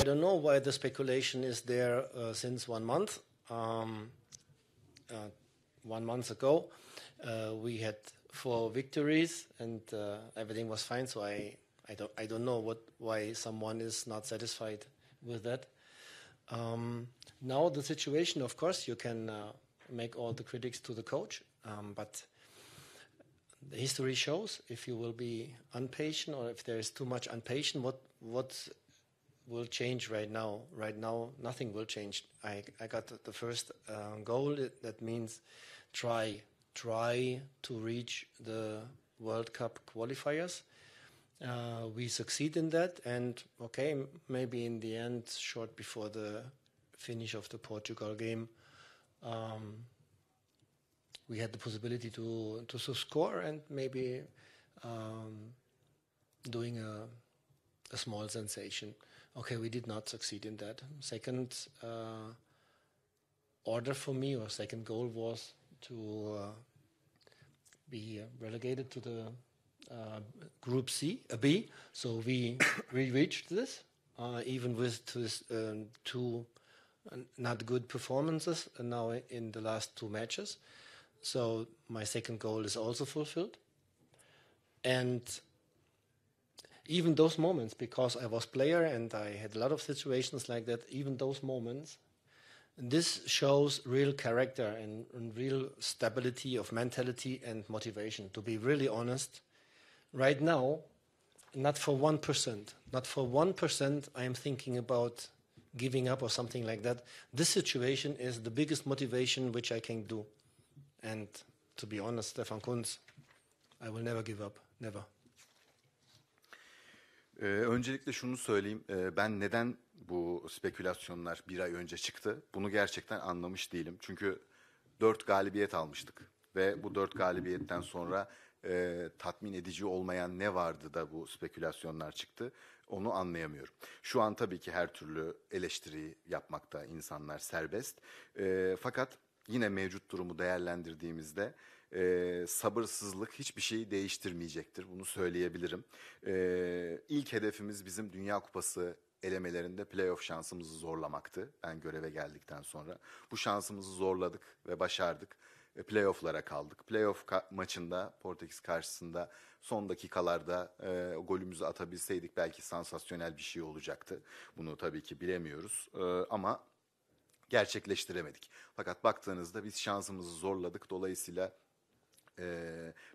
I don't know why the speculation is there uh, since one month. Um, uh, one month ago, uh, we had four victories and uh, everything was fine. So I, I don't, I don't know what why someone is not satisfied with that. Um, now the situation, of course, you can uh, make all the critics to the coach, um, but the history shows if you will be impatient or if there is too much impatient, what what will change right now. Right now, nothing will change. I, I got the first uh, goal. That means try, try to reach the World Cup qualifiers. Uh, we succeed in that, and okay, maybe in the end, short before the finish of the Portugal game, um, we had the possibility to to score and maybe um, doing a a small sensation. Okay, we did not succeed in that. Second uh, order for me or second goal was to uh, be relegated to the uh, Group C, a uh, B. So we we reached this, uh, even with this, um, two uh, not good performances now in the last two matches. So my second goal is also fulfilled, and even those moments, because I was player and I had a lot of situations like that, even those moments, this shows real character and, and real stability of mentality and motivation. To be really honest, right now, not for 1%, not for 1%, I am thinking about giving up or something like that. This situation is the biggest motivation which I can do. And to be honest, Stefan Kunz, I will never give up, never. Ee, öncelikle şunu söyleyeyim. Ee, ben neden bu spekülasyonlar bir ay önce çıktı? Bunu gerçekten anlamış değilim. Çünkü dört galibiyet almıştık. Ve bu dört galibiyetten sonra e, tatmin edici olmayan ne vardı da bu spekülasyonlar çıktı? Onu anlayamıyorum. Şu an tabii ki her türlü eleştiri yapmakta insanlar serbest. E, fakat yine mevcut durumu değerlendirdiğimizde e, sabırsızlık hiçbir şeyi değiştirmeyecektir. Bunu söyleyebilirim. E, ilk hedefimiz bizim Dünya Kupası elemelerinde playoff şansımızı zorlamaktı. Ben göreve geldikten sonra. Bu şansımızı zorladık ve başardık. E, playoff'lara kaldık. Playoff ka- maçında Portekiz karşısında son dakikalarda e, golümüzü atabilseydik belki sansasyonel bir şey olacaktı. Bunu tabii ki bilemiyoruz e, ama gerçekleştiremedik. Fakat baktığınızda biz şansımızı zorladık. Dolayısıyla e,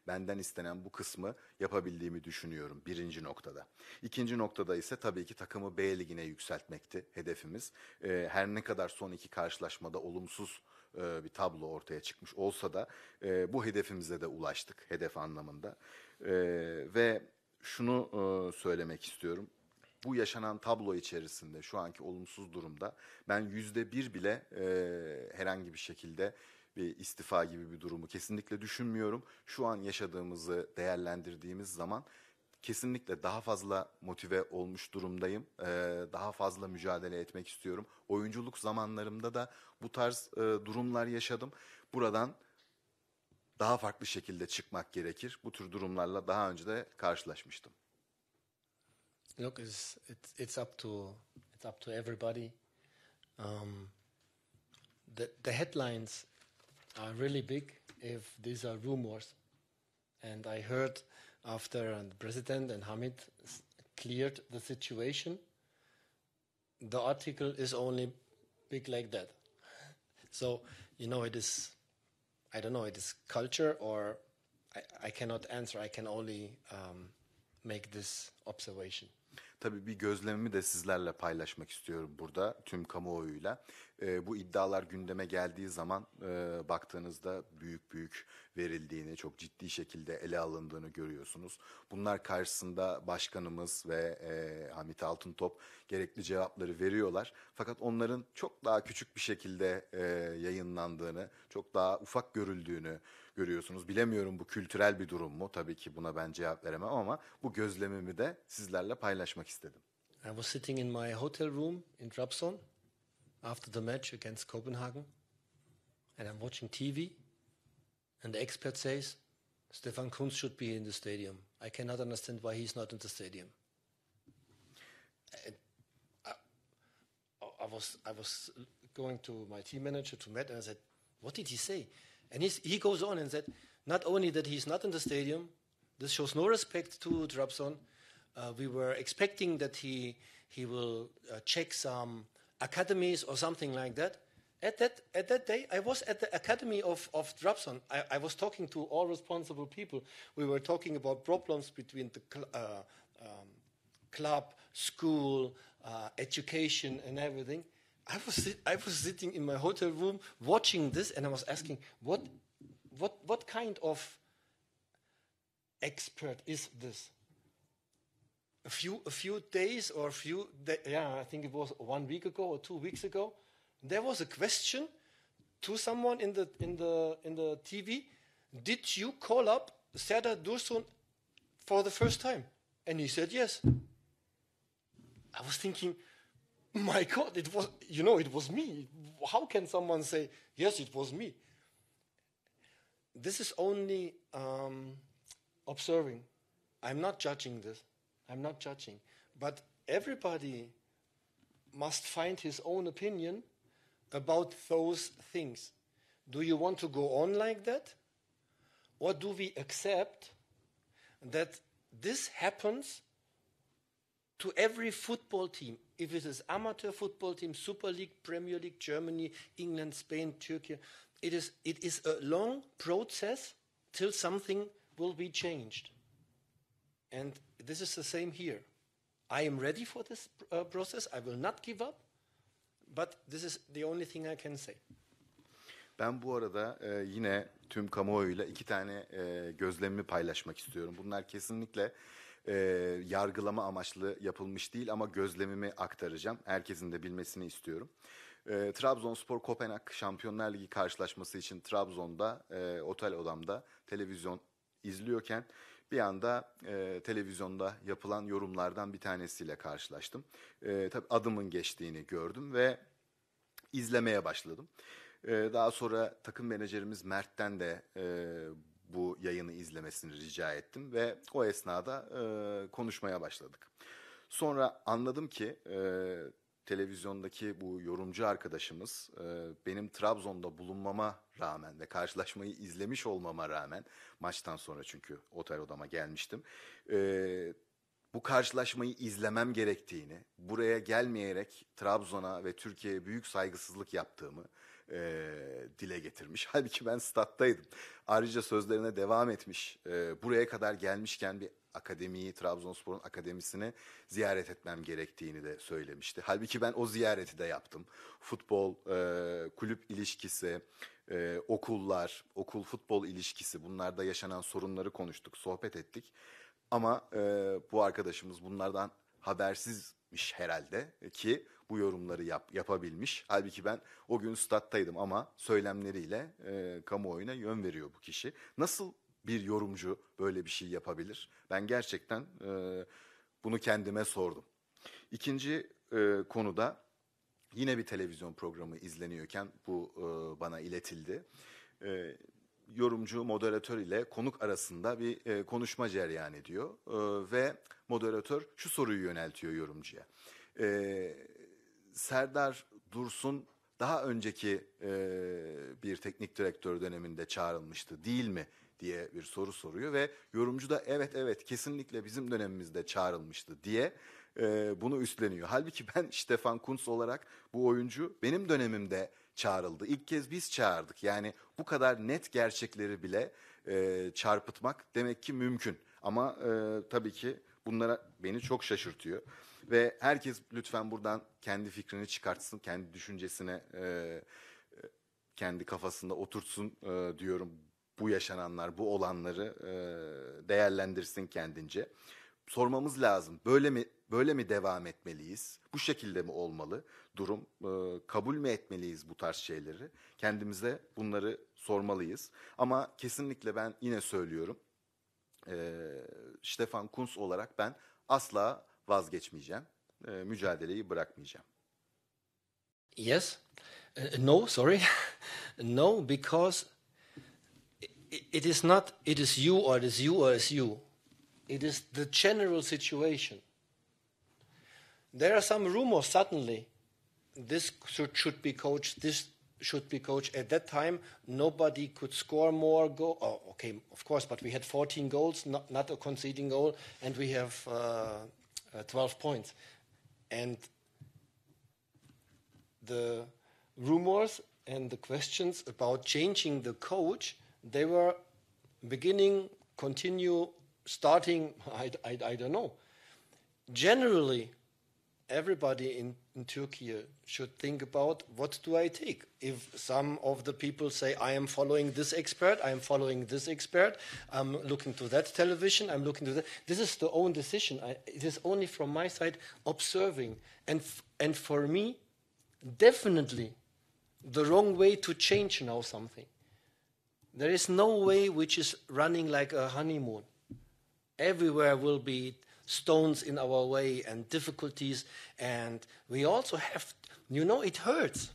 benden istenen bu kısmı yapabildiğimi düşünüyorum birinci noktada. İkinci noktada ise tabii ki takımı B ligine yükseltmekti hedefimiz. E, her ne kadar son iki karşılaşmada olumsuz e, bir tablo ortaya çıkmış olsa da e, bu hedefimize de ulaştık hedef anlamında. E, ve şunu e, söylemek istiyorum bu yaşanan tablo içerisinde şu anki olumsuz durumda ben yüzde bir bile e, herhangi bir şekilde bir istifa gibi bir durumu kesinlikle düşünmüyorum. Şu an yaşadığımızı değerlendirdiğimiz zaman kesinlikle daha fazla motive olmuş durumdayım. Ee, daha fazla mücadele etmek istiyorum. Oyunculuk zamanlarımda da bu tarz e, durumlar yaşadım. Buradan daha farklı şekilde çıkmak gerekir. Bu tür durumlarla daha önce de karşılaşmıştım. Look, it's, it, it's up to it's up to everybody. Um, the the headlines are really big if these are rumors. And I heard after uh, the president and Hamid cleared the situation, the article is only big like that. So, you know, it is, I don't know, it is culture or I, I cannot answer. I can only um, make this observation. Tabii bir gözlemimi de sizlerle paylaşmak istiyorum burada tüm kamuoyuyla. e, bu iddialar gündeme geldiği zaman e, baktığınızda büyük büyük verildiğini, çok ciddi şekilde ele alındığını görüyorsunuz. Bunlar karşısında başkanımız ve e, Hamit Altıntop gerekli cevapları veriyorlar. Fakat onların çok daha küçük bir şekilde e, yayınlandığını, çok daha ufak görüldüğünü görüyorsunuz. Bilemiyorum bu kültürel bir durum mu? Tabii ki buna ben cevap veremem ama bu gözlemimi de sizlerle paylaşmak istedim. I was sitting in my hotel room in Trabzon after the match against Copenhagen and I'm watching TV and the expert says Stefan Kunz should be in the stadium. I cannot understand why he's not in the stadium. I, I, I was I was going to my team manager to Matt and I said, "What did he say?" And he goes on and said, "Not only that he's not in the stadium, this shows no respect to Drabson. Uh, we were expecting that he he will uh, check some academies or something like that. At that, at that day, I was at the Academy of, of Drabson. I, I, was talking to all responsible people. We were talking about problems between the cl- uh, um, club, school, uh, education, and everything. I was, I was sitting in my hotel room watching this, and I was asking, what, what, what kind of expert is this? a few a few days or a few day, yeah I think it was one week ago or two weeks ago there was a question to someone in the in the in the TV did you call up Serdar Dursun for the first time and he said yes I was thinking my god it was you know it was me how can someone say yes it was me this is only um, observing I'm not judging this I'm not judging. But everybody must find his own opinion about those things. Do you want to go on like that? Or do we accept that this happens to every football team? If it is amateur football team, Super League, Premier League, Germany, England, Spain, Turkey, it is, it is a long process till something will be changed. And This is the same here. I am ready for this uh, process. I will not give up. But this is the only thing I can say. Ben bu arada e, yine tüm kamuoyuyla iki tane e, gözlemimi paylaşmak istiyorum. Bunlar kesinlikle e, yargılama amaçlı yapılmış değil ama gözlemimi aktaracağım. Herkesin de bilmesini istiyorum. E, Trabzonspor Kopenhag Şampiyonlar Ligi karşılaşması için Trabzon'da e, otel odamda televizyon izliyorken bir anda e, televizyonda yapılan yorumlardan bir tanesiyle karşılaştım. E, tabii adımın geçtiğini gördüm ve izlemeye başladım. E, daha sonra takım menajerimiz Mert'ten de e, bu yayını izlemesini rica ettim ve o esnada e, konuşmaya başladık. Sonra anladım ki e, televizyondaki bu yorumcu arkadaşımız e, benim Trabzon'da bulunmama rağmen ve karşılaşmayı izlemiş olmama rağmen maçtan sonra çünkü otel odama gelmiştim. E, bu karşılaşmayı izlemem gerektiğini, buraya gelmeyerek Trabzon'a ve Türkiye'ye büyük saygısızlık yaptığımı, e, dile getirmiş. Halbuki ben stat'taydım. Ayrıca sözlerine devam etmiş. E, buraya kadar gelmişken bir akademiyi, Trabzonspor'un akademisini ziyaret etmem gerektiğini de söylemişti. Halbuki ben o ziyareti de yaptım. Futbol, e, kulüp ilişkisi, e, okullar, okul futbol ilişkisi bunlarda yaşanan sorunları konuştuk, sohbet ettik. Ama e, bu arkadaşımız bunlardan habersizmiş herhalde ki bu yorumları yap, yapabilmiş. Halbuki ben o gün stattaydım ama söylemleriyle e, kamuoyuna yön veriyor bu kişi. Nasıl bir yorumcu böyle bir şey yapabilir? Ben gerçekten e, bunu kendime sordum. İkinci e, konuda yine bir televizyon programı izleniyorken bu e, bana iletildi. E, yorumcu, moderatör ile konuk arasında bir e, konuşma ceryan ediyor e, ve moderatör şu soruyu yöneltiyor yorumcuya. E, Serdar Dursun daha önceki e, bir teknik direktör döneminde çağrılmıştı değil mi diye bir soru soruyor ve yorumcu da evet evet kesinlikle bizim dönemimizde çağrılmıştı diye e, bunu üstleniyor. Halbuki ben Stefan Kuntz olarak bu oyuncu benim dönemimde çağrıldı. İlk kez biz çağırdık. Yani bu kadar net gerçekleri bile e, çarpıtmak demek ki mümkün. Ama e, tabii ki bunlara beni çok şaşırtıyor. Ve herkes lütfen buradan kendi fikrini çıkartsın, kendi düşüncesine, e, e kendi kafasında otursun e, diyorum. Bu yaşananlar, bu olanları e, değerlendirsin kendince. Sormamız lazım. Böyle mi böyle mi devam etmeliyiz? Bu şekilde mi olmalı durum? E, kabul mü etmeliyiz bu tarz şeyleri? Kendimize bunları sormalıyız. Ama kesinlikle ben yine söylüyorum. E, Stefan Kunz olarak ben asla vazgeçmeyeceğim. E, mücadeleyi bırakmayacağım. Yes. Uh, no, sorry. no because it is not it is you or it is you or it is you. It is the general situation. There are some rumors suddenly. This should, should be coached. This should be coached. At that time, nobody could score more goals. Oh, okay, of course, but we had 14 goals, not, not a conceding goal, and we have uh, uh, 12 points. And the rumors and the questions about changing the coach, they were beginning, continue, starting, I, I, I don't know. Generally, everybody in, in Turkey should think about what do I take? If some of the people say, I am following this expert, I am following this expert, I'm looking to that television, I'm looking to that. This is the own decision. I, it is only from my side observing. And, and for me, definitely the wrong way to change now something. There is no way which is running like a honeymoon. Everywhere will be stones in our way and difficulties. And we also have, you know, it hurts.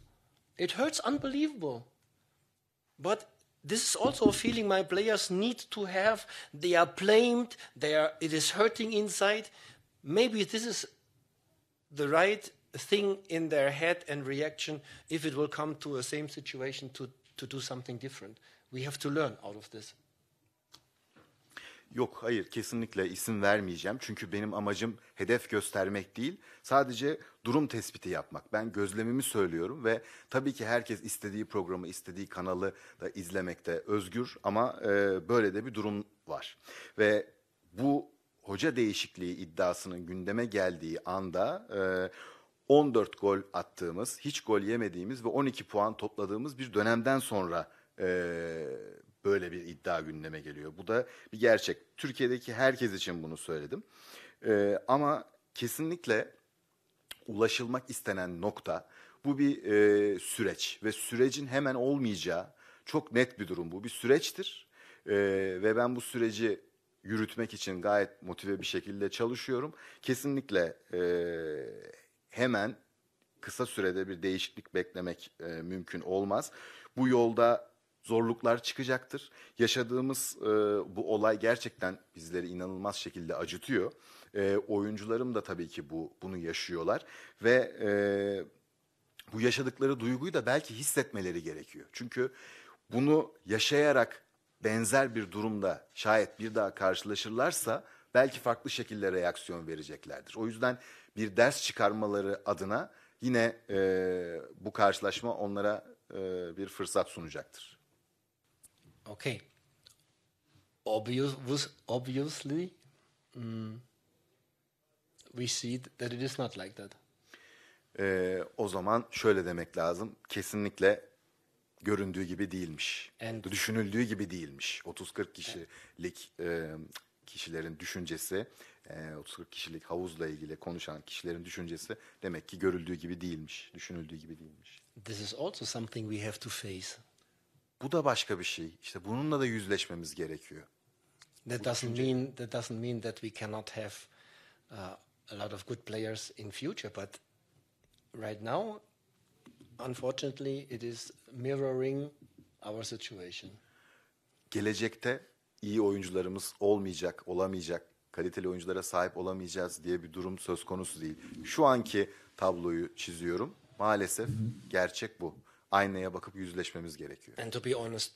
It hurts unbelievable. But this is also a feeling my players need to have. They are blamed, they are, it is hurting inside. Maybe this is the right thing in their head and reaction if it will come to a same situation to, to do something different. We have to learn out of this. Yok hayır kesinlikle isim vermeyeceğim. Çünkü benim amacım hedef göstermek değil. Sadece durum tespiti yapmak. Ben gözlemimi söylüyorum ve tabii ki herkes istediği programı, istediği kanalı da izlemekte özgür ama e, böyle de bir durum var. Ve bu hoca değişikliği iddiasının gündeme geldiği anda e, 14 gol attığımız, hiç gol yemediğimiz ve 12 puan topladığımız bir dönemden sonra e, Böyle bir iddia gündeme geliyor. Bu da bir gerçek. Türkiye'deki herkes için bunu söyledim. Ee, ama kesinlikle ulaşılmak istenen nokta bu bir e, süreç ve sürecin hemen olmayacağı çok net bir durum bu. Bir süreçtir e, ve ben bu süreci yürütmek için gayet motive bir şekilde çalışıyorum. Kesinlikle e, hemen kısa sürede bir değişiklik beklemek e, mümkün olmaz. Bu yolda zorluklar çıkacaktır. Yaşadığımız e, bu olay gerçekten bizleri inanılmaz şekilde acıtıyor. E, oyuncularım da tabii ki bu bunu yaşıyorlar ve e, bu yaşadıkları duyguyu da belki hissetmeleri gerekiyor. Çünkü bunu yaşayarak benzer bir durumda şayet bir daha karşılaşırlarsa belki farklı şekilde reaksiyon vereceklerdir. O yüzden bir ders çıkarmaları adına yine e, bu karşılaşma onlara e, bir fırsat sunacaktır okay, obvious, obviously, mm, we see that it is not like that. Ee, o zaman şöyle demek lazım. Kesinlikle göründüğü gibi değilmiş. And, Düşünüldüğü gibi değilmiş. 30-40 kişilik e, kişilerin düşüncesi, e, 30-40 kişilik havuzla ilgili konuşan kişilerin düşüncesi demek ki görüldüğü gibi değilmiş, düşünüldüğü gibi değilmiş. This is also something we have to face. Bu da başka bir şey. İşte bununla da yüzleşmemiz gerekiyor. That doesn't mean that doesn't mean that we cannot have uh, a lot of good players in future, but right now, unfortunately, it is mirroring our situation. Gelecekte iyi oyuncularımız olmayacak, olamayacak, kaliteli oyunculara sahip olamayacağız diye bir durum söz konusu değil. Şu anki tabloyu çiziyorum. Maalesef gerçek bu aynaya bakıp yüzleşmemiz gerekiyor. And to be honest,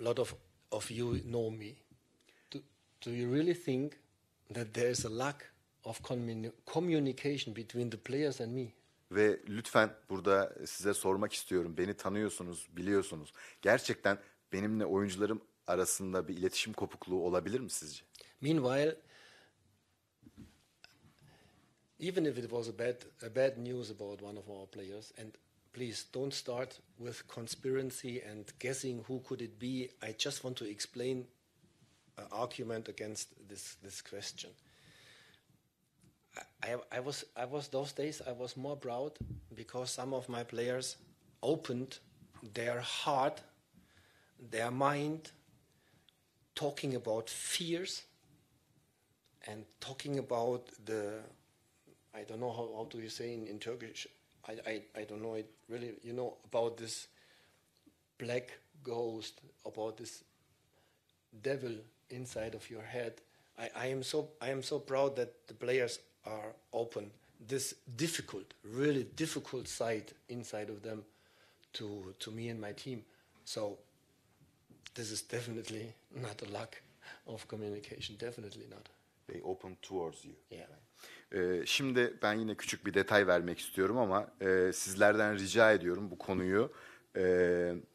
a lot of of you know me. Do, do you really think that there is a lack of communication between the players and me? Ve lütfen burada size sormak istiyorum. Beni tanıyorsunuz, biliyorsunuz. Gerçekten benimle oyuncularım arasında bir iletişim kopukluğu olabilir mi sizce? Meanwhile, even if it was a bad, a bad news about one of our players and please don't start with conspiracy and guessing who could it be. I just want to explain an argument against this, this question. I, I, was I was those days I was more proud because some of my players opened their heart, their mind, talking about fears and talking about the I don't know how, how do you say in, in Turkish I, I, I don't know it really, you know, about this black ghost, about this devil inside of your head. I, I am so I am so proud that the players are open. This difficult, really difficult side inside of them to to me and my team. So this is definitely not a lack of communication, definitely not. They open towards you. Yeah. Ee, şimdi ben yine küçük bir detay vermek istiyorum ama e, sizlerden rica ediyorum bu konuyu e,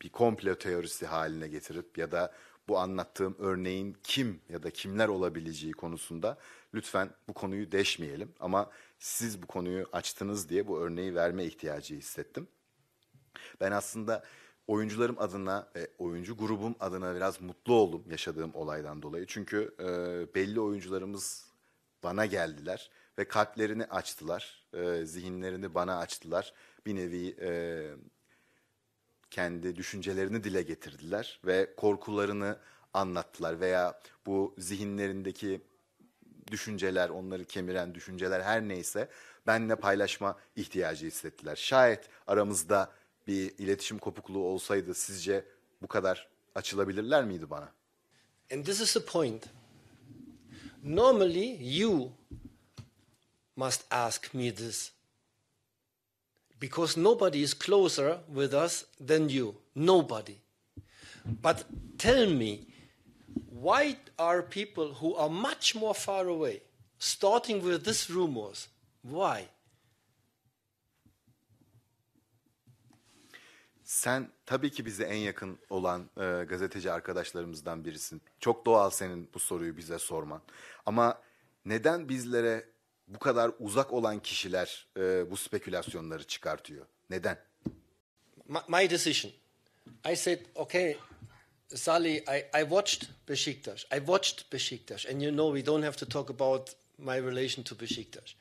bir komplo teorisi haline getirip ya da bu anlattığım örneğin kim ya da kimler olabileceği konusunda lütfen bu konuyu deşmeyelim. Ama siz bu konuyu açtınız diye bu örneği verme ihtiyacı hissettim. Ben aslında oyuncularım adına ve oyuncu grubum adına biraz mutlu oldum yaşadığım olaydan dolayı. Çünkü e, belli oyuncularımız bana geldiler ve kalplerini açtılar, e, zihinlerini bana açtılar. Bir nevi e, kendi düşüncelerini dile getirdiler ve korkularını anlattılar veya bu zihinlerindeki düşünceler, onları kemiren düşünceler her neyse benle paylaşma ihtiyacı hissettiler. Şayet aramızda bir iletişim kopukluğu olsaydı sizce bu kadar açılabilirler miydi bana? And this is the point. Normally you must ask me this. Because nobody is closer with us than you. Nobody. But tell me, why are people who are much more far away starting with these rumors? Why? sen tabii ki bize en yakın olan e, gazeteci arkadaşlarımızdan birisin. Çok doğal senin bu soruyu bize sorman. Ama neden bizlere bu kadar uzak olan kişiler e, bu spekülasyonları çıkartıyor? Neden? My, my decision. I said, okay, Sally, I, I watched Beşiktaş. I watched Beşiktaş. And you know we don't have to talk about my relation to Beşiktaş.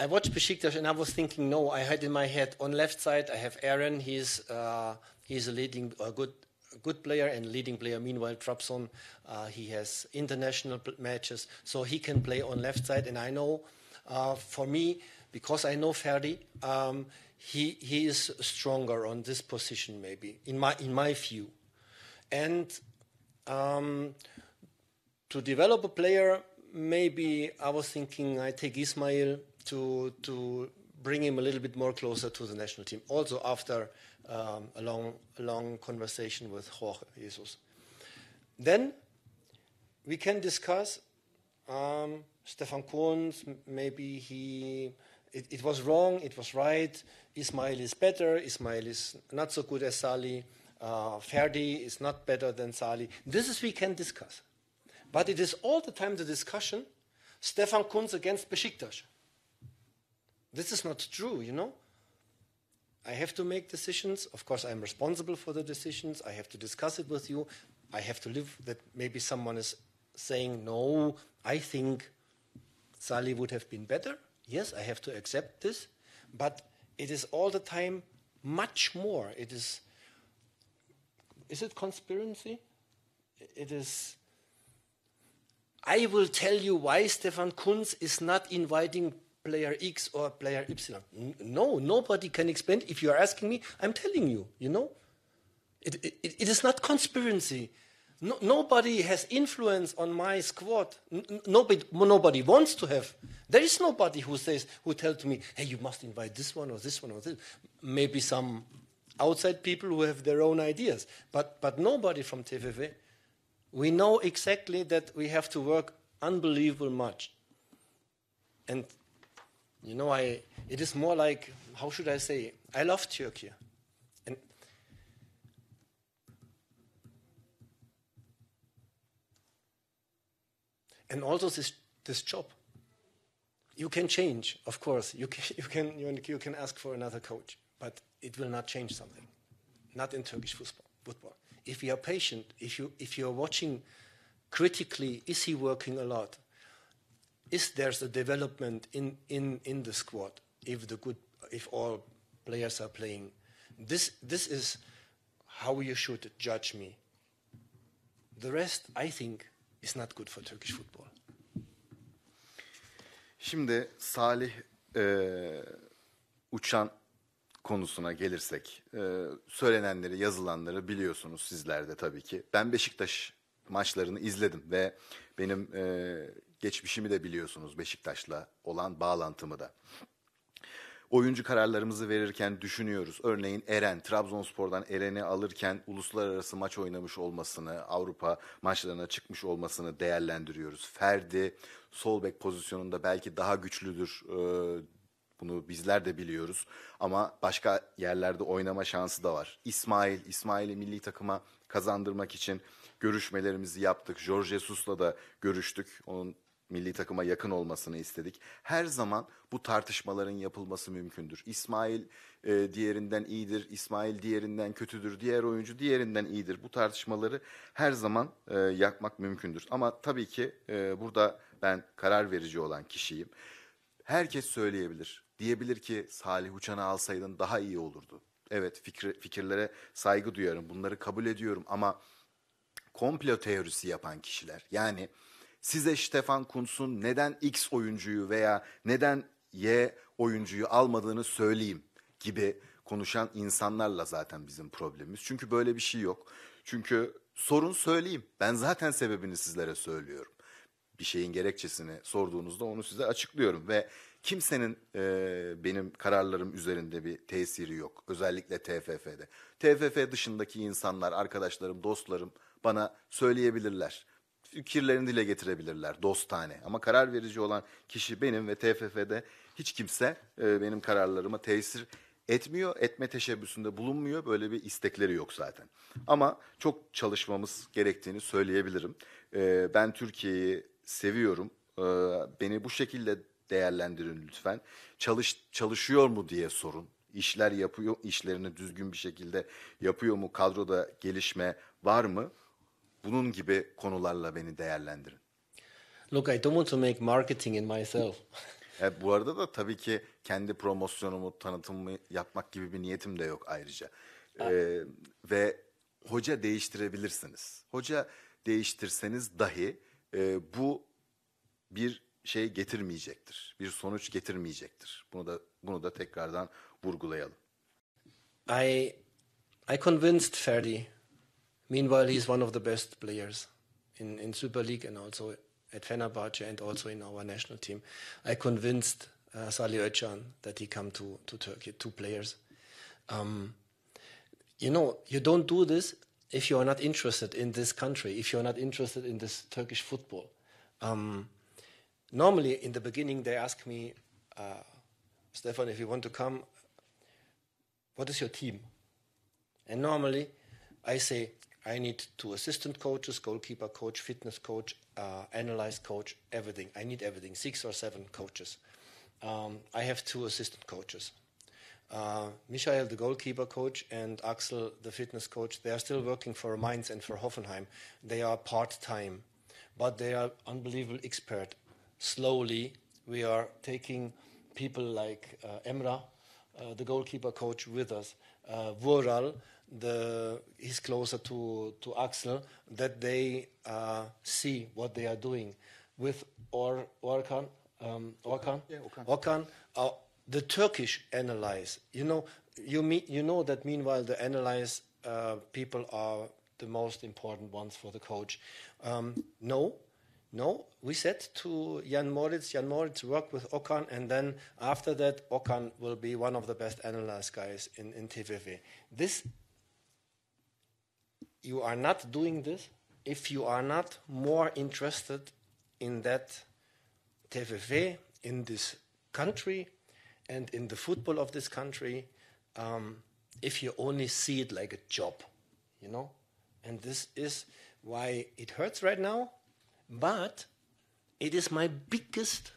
I watched Besiktas and I was thinking, no, I had in my head on left side I have Aaron. He's uh, he's a leading a good a good player and leading player. Meanwhile, Trabzon uh, he has international matches, so he can play on left side. And I know uh, for me because I know Ferdi, um, he he is stronger on this position maybe in my in my view, and um, to develop a player maybe I was thinking I take Ismail to to bring him a little bit more closer to the national team. Also after um, a long long conversation with Jorge Jesus, then we can discuss um, Stefan Kunz. Maybe he. It, it, was wrong, it was right. Ismail is better, Ismail is not so good as Sali. Uh, Ferdi is not better than Sali. This is we can discuss. But it is all the time the discussion Stefan Kunz against Besiktas this is not true, you know? I have to make decisions. Of course, I'm responsible for the decisions. I have to discuss it with you. I have to live that maybe someone is saying, no, I think Sally would have been better. Yes, I have to accept this. But it is all the time much more. It is, is it conspiracy? It is, I will tell you why Stefan Kunz is not inviting player X or player Y. No, nobody can explain. If you are asking me, I'm telling you, you know? It, it, it is not conspiracy. No, nobody has influence on my squad. N- nobody, nobody wants to have. There is nobody who says, who tells me, hey, you must invite this one or this one or this. Maybe some outside people who have their own ideas, but, but nobody from TVV. We know exactly that we have to work unbelievable much. And you know, I, it is more like, how should I say? I love Turkey. And and also this this job. You can change, of course. You can, you can you can ask for another coach, but it will not change something. Not in Turkish football. Football. If you are patient, if you if you are watching critically, is he working a lot? is there's a development in, in, in the squad if the good if all players are playing. This this is how you should judge me. The rest I think is not good for Turkish football. Şimdi Salih e, uçan konusuna gelirsek e, söylenenleri yazılanları biliyorsunuz sizler de tabii ki. Ben Beşiktaş maçlarını izledim ve benim e, Geçmişimi de biliyorsunuz Beşiktaş'la olan bağlantımı da. Oyuncu kararlarımızı verirken düşünüyoruz. Örneğin Eren, Trabzonspor'dan Eren'i alırken uluslararası maç oynamış olmasını, Avrupa maçlarına çıkmış olmasını değerlendiriyoruz. Ferdi, sol bek pozisyonunda belki daha güçlüdür ee, bunu bizler de biliyoruz. Ama başka yerlerde oynama şansı da var. İsmail, İsmail'i milli takıma kazandırmak için görüşmelerimizi yaptık. Jorge Jesus'la da görüştük. Onun milli takıma yakın olmasını istedik. Her zaman bu tartışmaların yapılması mümkündür. İsmail e, diğerinden iyidir, İsmail diğerinden kötüdür, diğer oyuncu diğerinden iyidir. Bu tartışmaları her zaman e, yakmak mümkündür. Ama tabii ki e, burada ben karar verici olan kişiyim. Herkes söyleyebilir. Diyebilir ki Salih Uçan'ı alsaydın daha iyi olurdu. Evet fikri, fikirlere saygı duyarım, bunları kabul ediyorum ama komplo teorisi yapan kişiler yani size Stefan Kuntz'un neden X oyuncuyu veya neden Y oyuncuyu almadığını söyleyeyim gibi konuşan insanlarla zaten bizim problemimiz. Çünkü böyle bir şey yok. Çünkü sorun söyleyeyim. Ben zaten sebebini sizlere söylüyorum. Bir şeyin gerekçesini sorduğunuzda onu size açıklıyorum ve kimsenin e, benim kararlarım üzerinde bir tesiri yok. Özellikle TFF'de. TFF dışındaki insanlar, arkadaşlarım, dostlarım bana söyleyebilirler fikirlerini dile getirebilirler dostane. Ama karar verici olan kişi benim ve TFF'de hiç kimse e, benim kararlarıma tesir etmiyor, etme teşebbüsünde bulunmuyor. Böyle bir istekleri yok zaten. Ama çok çalışmamız gerektiğini söyleyebilirim. E, ben Türkiye'yi seviyorum. E, beni bu şekilde değerlendirin lütfen. Çalış çalışıyor mu diye sorun. İşler yapıyor, işlerini düzgün bir şekilde yapıyor mu? Kadroda gelişme var mı? Bunun gibi konularla beni değerlendirin. Look, I don't want to make marketing in myself. e, bu arada da tabii ki kendi promosyonumu, tanıtımımı yapmak gibi bir niyetim de yok ayrıca. E, ah. ve hoca değiştirebilirsiniz. Hoca değiştirseniz dahi e, bu bir şey getirmeyecektir. Bir sonuç getirmeyecektir. Bunu da bunu da tekrardan vurgulayalım. I I convinced Ferdi Meanwhile, he's one of the best players in, in Super League and also at Fenerbahce and also in our national team. I convinced uh, Salih Öcalan that he come to, to Turkey, two players. Um, you know, you don't do this if you are not interested in this country, if you are not interested in this Turkish football. Um, normally, in the beginning, they ask me, uh, Stefan, if you want to come, what is your team? And normally, I say I need two assistant coaches, goalkeeper coach, fitness coach, uh, analyze coach, everything. I need everything, six or seven coaches. Um, I have two assistant coaches. Uh, Michael, the goalkeeper coach, and Axel, the fitness coach, they are still working for Mainz and for Hoffenheim. They are part time, but they are unbelievable expert. Slowly, we are taking people like uh, Emra, uh, the goalkeeper coach, with us. Uh, Vural, the he's closer to to Axel that they uh, see what they are doing with or Orkan um, Orkan yeah, Orkan, Orkan uh, the Turkish analyze you know you mean you know that meanwhile the analyze uh, people are the most important ones for the coach um, no no, we said to Jan Moritz, Jan Moritz work with Okan, and then after that, Okan will be one of the best analyst guys in, in TVV. This you are not doing this if you are not more interested in that TVV, in this country, and in the football of this country, um, if you only see it like a job, you know? And this is why it hurts right now, but it is my biggest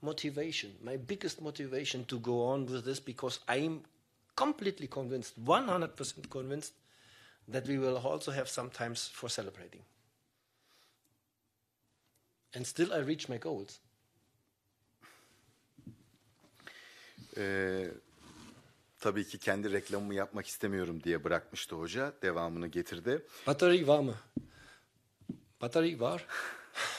motivation, my biggest motivation to go on with this because I'm completely convinced, 100% convinced that we will also have sometimes for celebrating. And still I reach my goals. Ee, tabii ki kendi reklamımı yapmak istemiyorum diye bırakmıştı hoca. Devamını getirdi. Batarya var mı? Batarya var.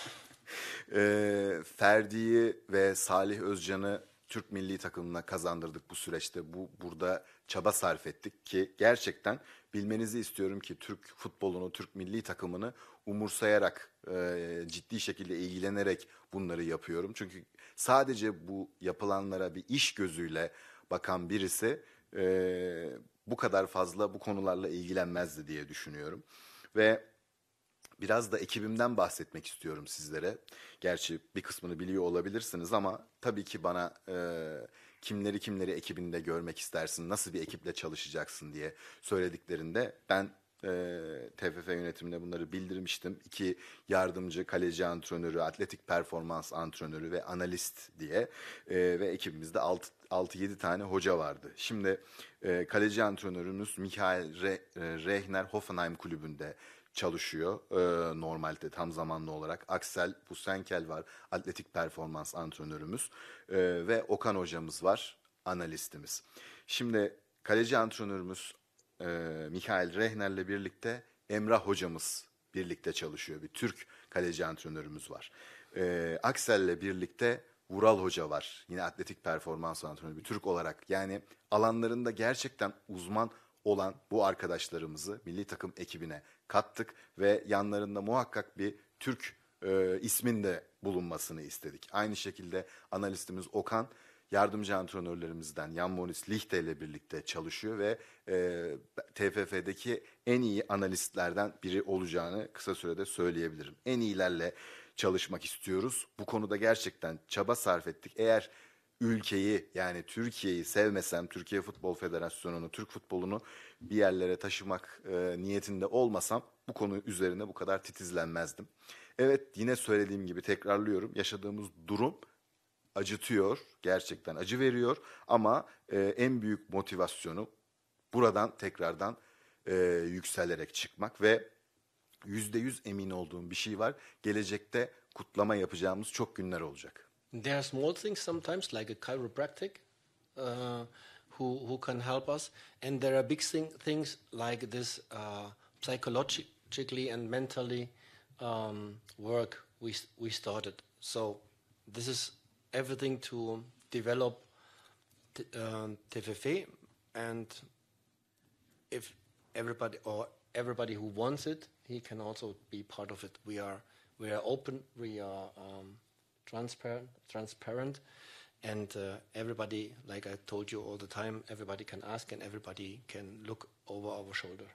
ee, Ferdi'yi ve Salih Özcan'ı Türk milli takımına kazandırdık bu süreçte. Bu burada çaba sarf ettik ki gerçekten bilmenizi istiyorum ki Türk futbolunu, Türk milli takımını umursayarak, e, ciddi şekilde ilgilenerek bunları yapıyorum. Çünkü sadece bu yapılanlara bir iş gözüyle bakan birisi e, bu kadar fazla bu konularla ilgilenmezdi diye düşünüyorum. Ve biraz da ekibimden bahsetmek istiyorum sizlere. Gerçi bir kısmını biliyor olabilirsiniz ama tabii ki bana e, kimleri kimleri ekibinde görmek istersin, nasıl bir ekiple çalışacaksın diye söylediklerinde ben e, TFF yönetimine bunları bildirmiştim. İki yardımcı kaleci antrenörü, atletik performans antrenörü ve analist diye e, ve ekibimizde 6-7 tane hoca vardı. Şimdi e, kaleci antrenörümüz Michael Re, e, Rehner Hoffenheim kulübünde çalışıyor e, normalde tam zamanlı olarak. Aksel Busenkel var atletik performans antrenörümüz e, ve Okan hocamız var analistimiz. Şimdi kaleci antrenörümüz e, Mikael Rehner'le birlikte Emrah hocamız birlikte çalışıyor. Bir Türk kaleci antrenörümüz var. E, Aksel'le birlikte Vural Hoca var. Yine atletik performans antrenörü bir Türk olarak. Yani alanlarında gerçekten uzman olan bu arkadaşlarımızı milli takım ekibine kattık ve yanlarında muhakkak bir Türk e, ismin de bulunmasını istedik. Aynı şekilde analistimiz Okan yardımcı antrenörlerimizden Jan Moritz Lichte ile birlikte çalışıyor ve e, TFF'deki en iyi analistlerden biri olacağını kısa sürede söyleyebilirim. En iyilerle çalışmak istiyoruz. Bu konuda gerçekten çaba sarf ettik. Eğer ülkeyi yani Türkiye'yi sevmesem, Türkiye Futbol Federasyonu'nu, Türk futbolunu bir yerlere taşımak e, niyetinde olmasam bu konu üzerine bu kadar titizlenmezdim. Evet yine söylediğim gibi tekrarlıyorum yaşadığımız durum acıtıyor, gerçekten acı veriyor ama e, en büyük motivasyonu buradan tekrardan e, yükselerek çıkmak ve %100 emin olduğum bir şey var. Gelecekte kutlama yapacağımız çok günler olacak. There are small things sometimes, like a chiropractic, uh, who who can help us, and there are big thing, things like this uh, psychologically and mentally um, work we we started. So this is everything to develop t- uh, um, TFF, and if everybody or everybody who wants it, he can also be part of it. We are we are open. We are um, transparent, transparent, and uh, everybody, like I told you all the time, everybody can ask and everybody can look over our shoulder.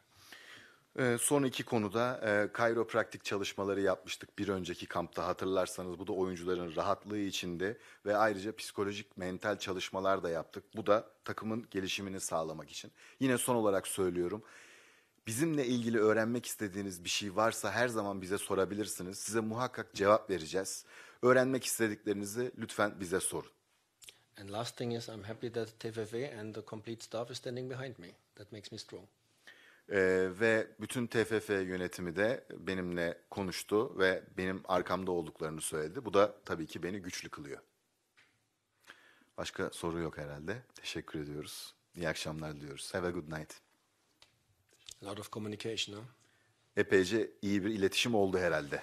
Ee, son iki konuda e, kayropraktik çalışmaları yapmıştık bir önceki kampta hatırlarsanız. Bu da oyuncuların rahatlığı içinde ve ayrıca psikolojik mental çalışmalar da yaptık. Bu da takımın gelişimini sağlamak için. Yine son olarak söylüyorum. Bizimle ilgili öğrenmek istediğiniz bir şey varsa her zaman bize sorabilirsiniz. Size muhakkak cevap vereceğiz. Öğrenmek istediklerinizi lütfen bize sorun. And last thing is I'm happy that TFF and the complete staff is standing behind me. That makes me strong. Ee, ve bütün TFF yönetimi de benimle konuştu ve benim arkamda olduklarını söyledi. Bu da tabii ki beni güçlü kılıyor. Başka soru yok herhalde. Teşekkür ediyoruz. İyi akşamlar diliyoruz. Have a good night. A lot of communication, huh? Epeyce iyi bir iletişim oldu herhalde.